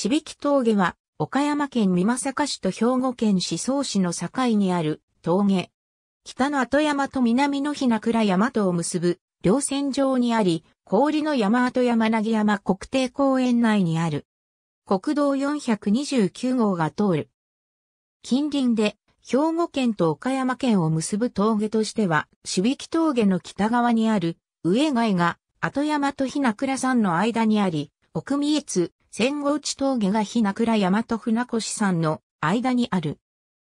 しき峠は、岡山県美作市と兵庫県思想市の境にある峠。北の後山と南の日名倉山とを結ぶ両線上にあり、氷の山跡山投ぎ山国定公園内にある。国道429号が通る。近隣で兵庫県と岡山県を結ぶ峠としては、しき峠の北側にある上貝が後山と日名倉山の間にあり、奥見越、戦後内峠が日名倉山と船越山の間にある。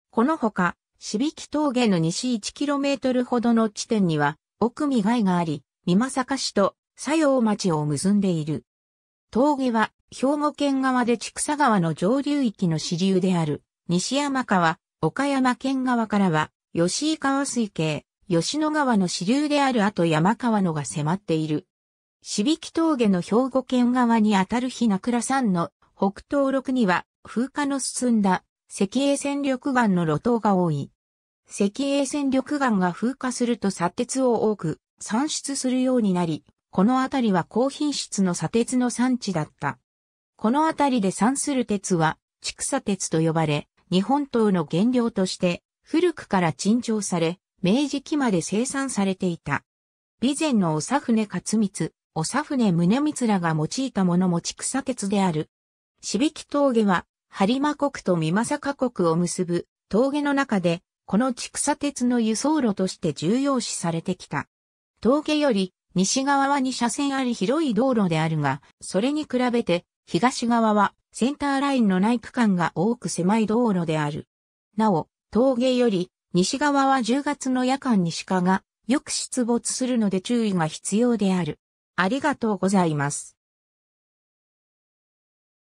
このほか、しびき峠の西 1km ほどの地点には、奥見貝があり、美作市と佐用町を結んでいる。峠は、兵庫県側で千草川の上流域の支流である、西山川、岡山県側からは、吉井川水系、吉野川の支流である後山川のが迫っている。しびき峠の兵庫県側にあたる日名倉山の北東麓には風化の進んだ石英戦力岩の路頭が多い。石英戦力岩が風化すると砂鉄を多く産出するようになり、この辺りは高品質の砂鉄の産地だった。この辺りで産する鉄は畜砂鉄と呼ばれ、日本刀の原料として古くから珍重され、明治期まで生産されていた。備前の長船勝光、おさふね宗光らが用いたものも畜砂鉄である。しびき峠は、りま国とさか国を結ぶ峠の中で、この畜砂鉄の輸送路として重要視されてきた。峠より西側は2車線あり広い道路であるが、それに比べて東側はセンターラインのない区間が多く狭い道路である。なお、峠より西側は10月の夜間に鹿がよく出没するので注意が必要である。ありがとうございます。